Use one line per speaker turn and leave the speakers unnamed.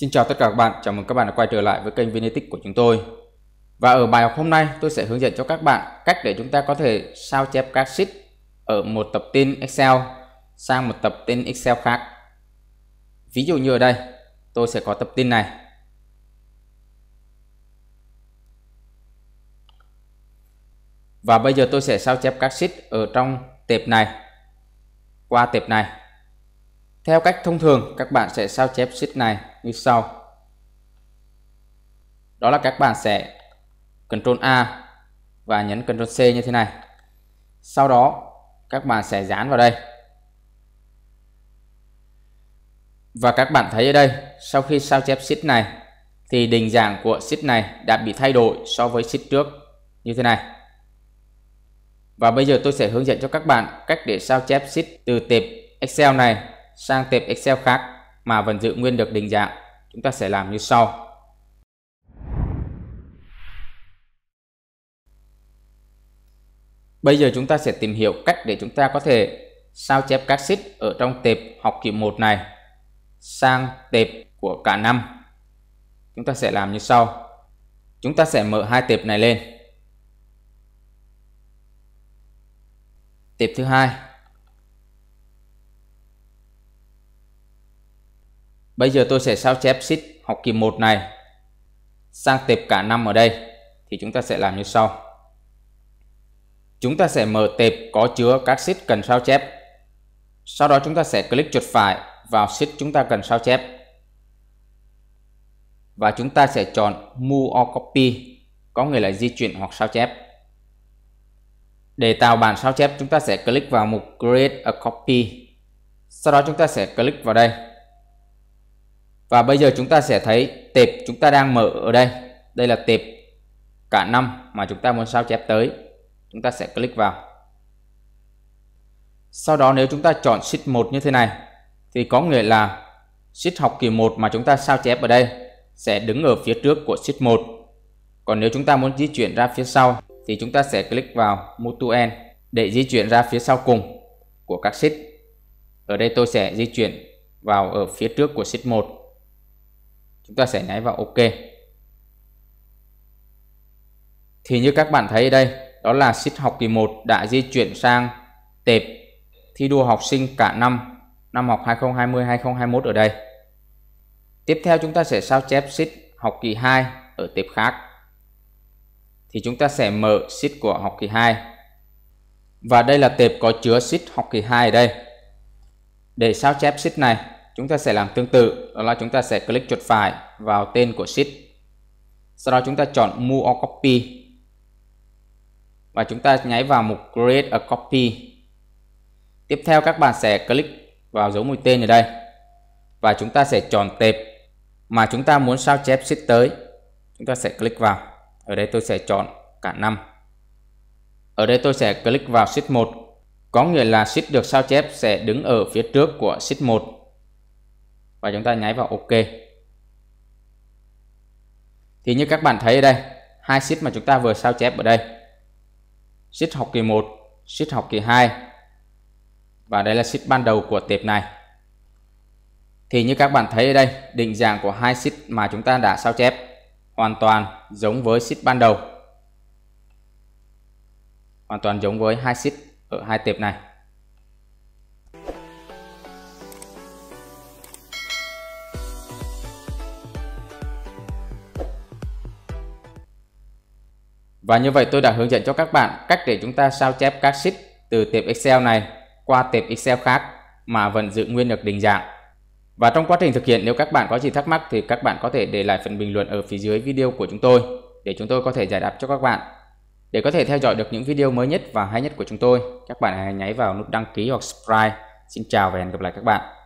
Xin chào tất cả các bạn, chào mừng các bạn đã quay trở lại với kênh Venetic của chúng tôi. Và ở bài học hôm nay, tôi sẽ hướng dẫn cho các bạn cách để chúng ta có thể sao chép các sheet ở một tập tin Excel sang một tập tin Excel khác. Ví dụ như ở đây, tôi sẽ có tập tin này. Và bây giờ tôi sẽ sao chép các sheet ở trong tệp này qua tệp này. Theo cách thông thường, các bạn sẽ sao chép sheet này như sau. Đó là các bạn sẽ Ctrl A và nhấn Ctrl C như thế này. Sau đó, các bạn sẽ dán vào đây. Và các bạn thấy ở đây, sau khi sao chép sheet này, thì định dạng của sheet này đã bị thay đổi so với sheet trước như thế này. Và bây giờ tôi sẽ hướng dẫn cho các bạn cách để sao chép sheet từ tệp Excel này sang tệp Excel khác mà vẫn giữ nguyên được định dạng. Chúng ta sẽ làm như sau. Bây giờ chúng ta sẽ tìm hiểu cách để chúng ta có thể sao chép các sheet ở trong tệp học kỳ 1 này sang tệp của cả năm. Chúng ta sẽ làm như sau. Chúng ta sẽ mở hai tệp này lên. Tệp thứ hai Bây giờ tôi sẽ sao chép sheet học kỳ 1 này sang tệp cả năm ở đây thì chúng ta sẽ làm như sau. Chúng ta sẽ mở tệp có chứa các sheet cần sao chép. Sau đó chúng ta sẽ click chuột phải vào sheet chúng ta cần sao chép. Và chúng ta sẽ chọn Move or Copy, có nghĩa là di chuyển hoặc sao chép. Để tạo bản sao chép chúng ta sẽ click vào mục Create a Copy. Sau đó chúng ta sẽ click vào đây và bây giờ chúng ta sẽ thấy tệp chúng ta đang mở ở đây. Đây là tệp cả năm mà chúng ta muốn sao chép tới. Chúng ta sẽ click vào. Sau đó nếu chúng ta chọn sheet 1 như thế này thì có nghĩa là sheet học kỳ 1 mà chúng ta sao chép ở đây sẽ đứng ở phía trước của sheet 1. Còn nếu chúng ta muốn di chuyển ra phía sau thì chúng ta sẽ click vào Move to End để di chuyển ra phía sau cùng của các sheet. Ở đây tôi sẽ di chuyển vào ở phía trước của sheet 1 chúng ta sẽ nháy vào ok thì như các bạn thấy đây đó là xích học kỳ 1 đã di chuyển sang tệp thi đua học sinh cả năm năm học 2020-2021 ở đây tiếp theo chúng ta sẽ sao chép xích học kỳ 2 ở tệp khác thì chúng ta sẽ mở sheet của học kỳ 2 và đây là tệp có chứa sheet học kỳ 2 ở đây để sao chép sheet này Chúng ta sẽ làm tương tự, đó là chúng ta sẽ click chuột phải vào tên của sheet. Sau đó chúng ta chọn Move or Copy. Và chúng ta nháy vào mục Create a Copy. Tiếp theo các bạn sẽ click vào dấu mũi tên ở đây. Và chúng ta sẽ chọn tệp mà chúng ta muốn sao chép sheet tới. Chúng ta sẽ click vào. Ở đây tôi sẽ chọn cả năm. Ở đây tôi sẽ click vào sheet 1 có nghĩa là sheet được sao chép sẽ đứng ở phía trước của sheet 1 và chúng ta nháy vào ok thì như các bạn thấy ở đây hai sheet mà chúng ta vừa sao chép ở đây sheet học kỳ 1 sheet học kỳ 2 và đây là sheet ban đầu của tệp này thì như các bạn thấy ở đây định dạng của hai sheet mà chúng ta đã sao chép hoàn toàn giống với sheet ban đầu hoàn toàn giống với hai sheet ở hai tệp này Và như vậy tôi đã hướng dẫn cho các bạn cách để chúng ta sao chép các sheet từ tệp Excel này qua tệp Excel khác mà vẫn giữ nguyên được định dạng. Và trong quá trình thực hiện nếu các bạn có gì thắc mắc thì các bạn có thể để lại phần bình luận ở phía dưới video của chúng tôi để chúng tôi có thể giải đáp cho các bạn. Để có thể theo dõi được những video mới nhất và hay nhất của chúng tôi, các bạn hãy nháy vào nút đăng ký hoặc subscribe. Xin chào và hẹn gặp lại các bạn.